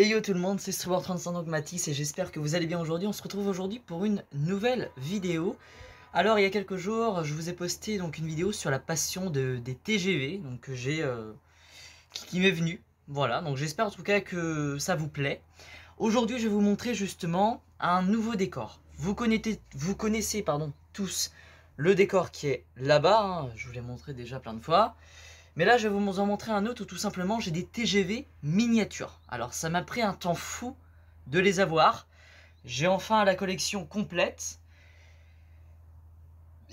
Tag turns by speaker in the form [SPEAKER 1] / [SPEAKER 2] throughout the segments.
[SPEAKER 1] Hey yo tout le monde, c'est Sword35 donc et j'espère que vous allez bien aujourd'hui. On se retrouve aujourd'hui pour une nouvelle vidéo. Alors il y a quelques jours, je vous ai posté donc une vidéo sur la passion des TGV, donc j'ai euh, qui, m'est venue. Voilà, donc j'espère en tout cas que ça vous plaît. Aujourd'hui, je vais vous montrer justement un nouveau décor. Vous connaissez, vous connaissez pardon, tous le décor qui est là-bas, hein. je vous l'ai montré déjà plein de fois. Mais là, je vais vous en montrer un autre où tout simplement j'ai des TGV miniatures. Alors ça m'a pris un temps fou de les avoir. J'ai enfin la collection complète.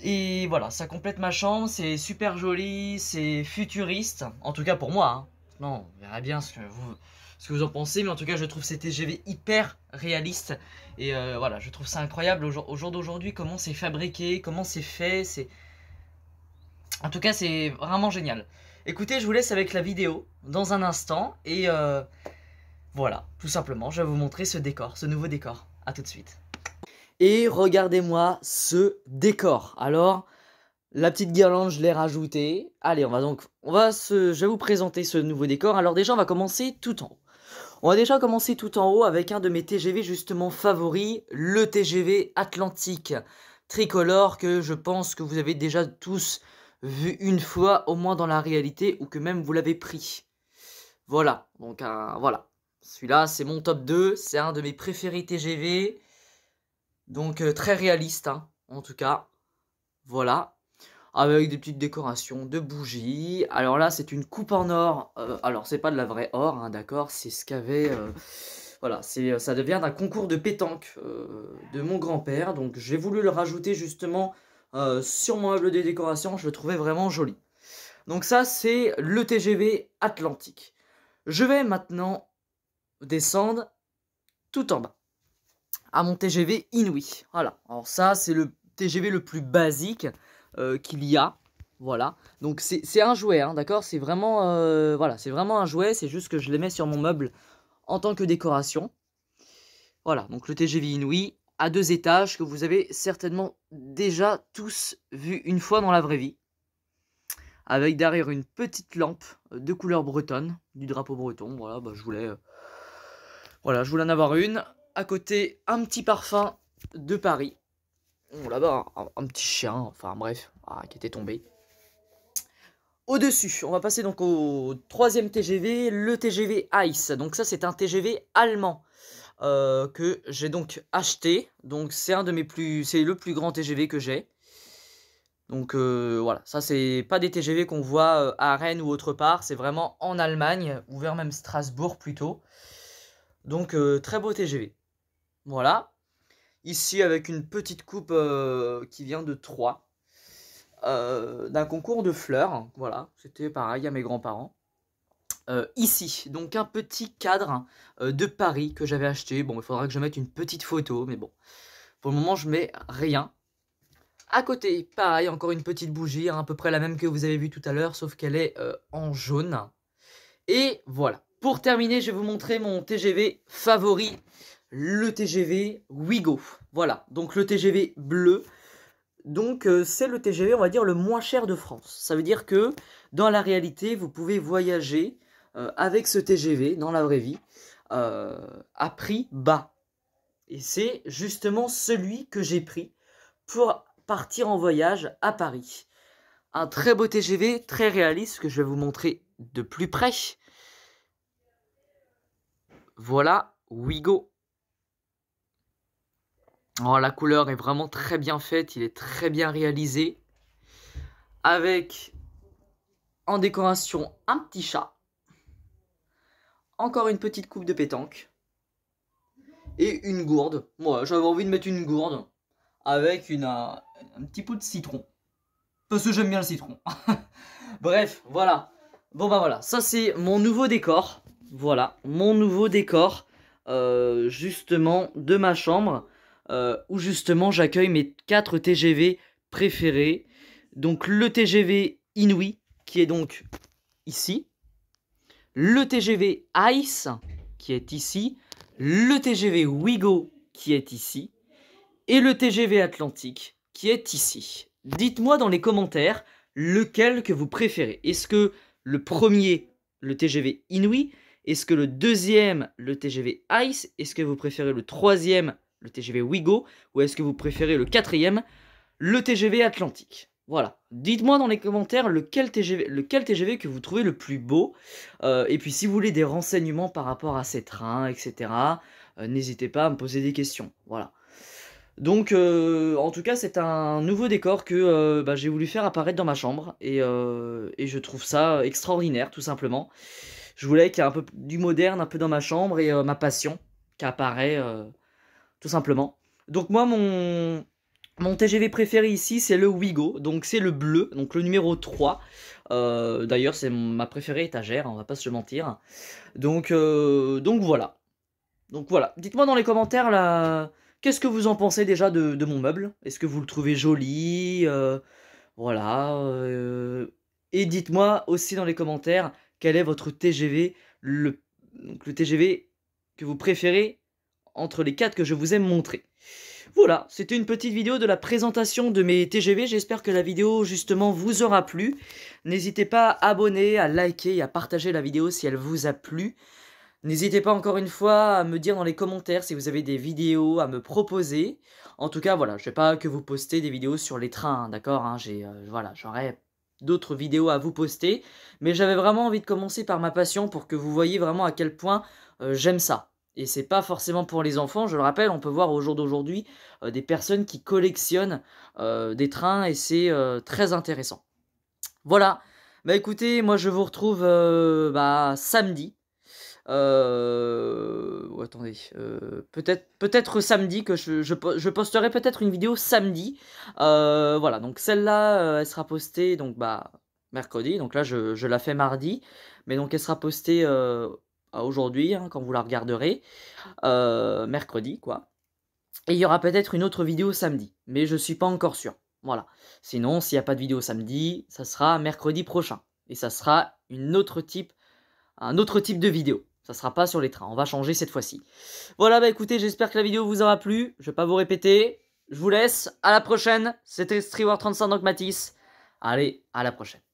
[SPEAKER 1] Et voilà, ça complète ma chambre, c'est super joli, c'est futuriste, en tout cas pour moi. Hein. Non, on verra bien ce que, vous, ce que vous en pensez, mais en tout cas je trouve ces TGV hyper réalistes. Et euh, voilà, je trouve ça incroyable au jour, jour d'aujourd'hui, comment c'est fabriqué, comment c'est fait, c'est... En tout cas c'est vraiment génial. Écoutez, je vous laisse avec la vidéo dans un instant et euh, voilà, tout simplement, je vais vous montrer ce décor, ce nouveau décor. A tout de suite. Et regardez-moi ce décor. Alors, la petite guirlande, je l'ai rajoutée. Allez, on va donc, on va se, je vais vous présenter ce nouveau décor. Alors déjà, on va commencer tout en haut. On va déjà commencer tout en haut avec un de mes TGV justement favoris, le TGV Atlantique tricolore que je pense que vous avez déjà tous vu une fois au moins dans la réalité ou que même vous l'avez pris. Voilà, donc voilà. Celui-là, c'est mon top 2, c'est un de mes préférés TGV. Donc euh, très réaliste, hein, en tout cas. Voilà. Avec des petites décorations de bougies. Alors là, c'est une coupe en or. Euh, alors, c'est pas de la vraie or, hein, d'accord C'est ce qu'avait... Euh, voilà, c'est, ça devient un concours de pétanque de mon grand-père. Donc j'ai voulu le rajouter justement euh, sur mon meuble de décoration, je le trouvais vraiment joli. Donc ça, c'est le TGV Atlantique. Je vais maintenant descendre tout en bas, à mon TGV Inouï. Voilà, alors ça, c'est le TGV le plus basique euh, qu'il y a. Voilà, donc c'est un jouet, hein, d'accord C'est vraiment, euh, vraiment un jouet, c'est juste que je les mets sur mon meuble en tant que décoration. Voilà, donc le TGV Inouï, à deux étages que vous avez certainement déjà tous vu une fois dans la vraie vie. Avec derrière une petite lampe euh, de couleur bretonne, du drapeau breton. Voilà, bah, je voulais. Euh, voilà, je voulais en avoir une. À côté, un petit parfum de Paris. là-bas, un, petit chien, enfin bref, ah, qui était tombé. Au-dessus, on va passer donc au troisième TGV, le TGV Ice. Donc ça, c'est un TGV allemand. Euh, que j'ai donc acheté. Donc c'est un de mes plus, c'est le plus grand TGV que j'ai. Donc euh, voilà, ça c'est pas des TGV qu'on voit euh, à Rennes ou autre part, c'est vraiment en Allemagne ou vers même Strasbourg plutôt. Donc très beau TGV. Voilà. Ici avec une petite coupe qui vient de Troyes. d'un concours de fleurs, voilà, c'était pareil à mes grands-parents. Euh, ici. Donc un petit cadre euh, de Paris que j'avais acheté. Bon, il faudra que je mette une petite photo, mais bon. Pour le moment, je mets rien. À côté, pareil, encore une petite bougie, hein, à peu près la même que vous avez vue tout à l'heure, sauf qu'elle est euh, en jaune. Et voilà. Pour terminer, je vais vous montrer mon TGV favori, le TGV Wigo. Voilà, donc le TGV bleu. Donc c'est le TGV, on va dire, le moins cher de France. Ça veut dire que dans la réalité, vous pouvez voyager euh, avec ce TGV dans la vraie vie à euh, prix bas. Et c'est justement celui que j'ai pris pour partir en voyage à Paris. Un très beau TGV, très réaliste, que je vais vous montrer de plus près. Voilà, Wigo. Oh, la couleur est vraiment très bien faite, il est très bien réalisé. Avec en décoration un petit chat encore une petite coupe de pétanque. Et une gourde. Moi, j'avais envie de mettre une gourde avec une, un, petit peu de citron. Parce que j'aime bien le citron. Bref, voilà. Bon bah voilà, ça c'est mon nouveau décor. Voilà, mon nouveau décor euh, justement de ma chambre. Euh, où justement j'accueille mes 4 TGV préférés. Donc le TGV Inouï, qui est donc ici le TGV ICE qui est ici, le TGV Wigo qui est ici, et le TGV Atlantique qui est ici. Dites-moi dans les commentaires lequel que vous préférez. Est-ce que le premier, le TGV Inuit, est-ce que le deuxième, le TGV Ice, est-ce que vous préférez le troisième, le TGV Wigo ou est-ce que vous préférez le quatrième, le TGV Atlantique voilà. Dites-moi dans les commentaires lequel TGV, lequel TGV que vous trouvez le plus beau. Euh, et puis si vous voulez des renseignements par rapport à ces trains, etc., euh, n'hésitez pas à me poser des questions. Voilà. Donc, euh, en tout cas, c'est un nouveau décor que bah, j'ai voulu faire apparaître dans ma chambre. Et, et, je trouve ça extraordinaire, tout simplement. Je voulais qu'il y ait un peu du moderne, un peu dans ma chambre, et ma passion qui apparaît, tout simplement. Donc moi, mon mon TGV préféré ici, c'est le Wigo, donc c'est le bleu, donc le numéro 3. Euh, d'ailleurs, c'est ma préférée étagère, hein, on va pas se mentir. Donc, euh, donc voilà. Donc voilà. Dites-moi dans les commentaires, là, qu'est-ce que vous en pensez déjà de, mon meuble Est-ce que vous le trouvez joli euh, Voilà. et dites-moi aussi dans les commentaires, quel est votre TGV, le, le TGV que vous préférez entre les quatre que je vous ai montrés. Voilà, c'était une petite vidéo de la présentation de mes TGV. J'espère que la vidéo justement vous aura plu. N'hésitez pas à abonner, à liker et à partager la vidéo si elle vous a plu. N'hésitez pas encore une fois à me dire dans les commentaires si vous avez des vidéos à me proposer. En tout cas, voilà, je ne vais pas que vous postez des vidéos sur les trains, hein, d'accord hein, euh, J'aurai Voilà, j'aurais d'autres vidéos à vous poster. Mais j'avais vraiment envie de commencer par ma passion pour que vous voyez vraiment à quel point euh, j'aime ça. Et c'est pas forcément pour les enfants, je le rappelle, on peut voir au jour d'aujourd'hui euh, des personnes qui collectionnent euh, des trains et c'est euh, très intéressant. Voilà, bah écoutez, moi je vous retrouve bah, samedi. ou oh, attendez, peut-être peut samedi que je, je, posterai peut-être une vidéo samedi. voilà, donc celle-là, elle sera postée donc bah mercredi, donc là je, je, la fais mardi, mais donc elle sera postée aujourd'hui, hein, quand vous la regarderez, ah. euh, mercredi, quoi. Et il y aura peut-être une autre vidéo samedi, mais je ne suis pas encore sûr. Voilà. Sinon, s'il n'y a pas de vidéo samedi, ça sera mercredi prochain. Et ça sera une autre type, un autre type de vidéo. Ça sera pas sur les trains, on va changer cette fois-ci. Voilà, bah, écoutez, j'espère que la vidéo vous aura plu. Je vais pas vous répéter. Je vous laisse, à la prochaine. C'était street war 35 donc Matisse. Allez, à la prochaine.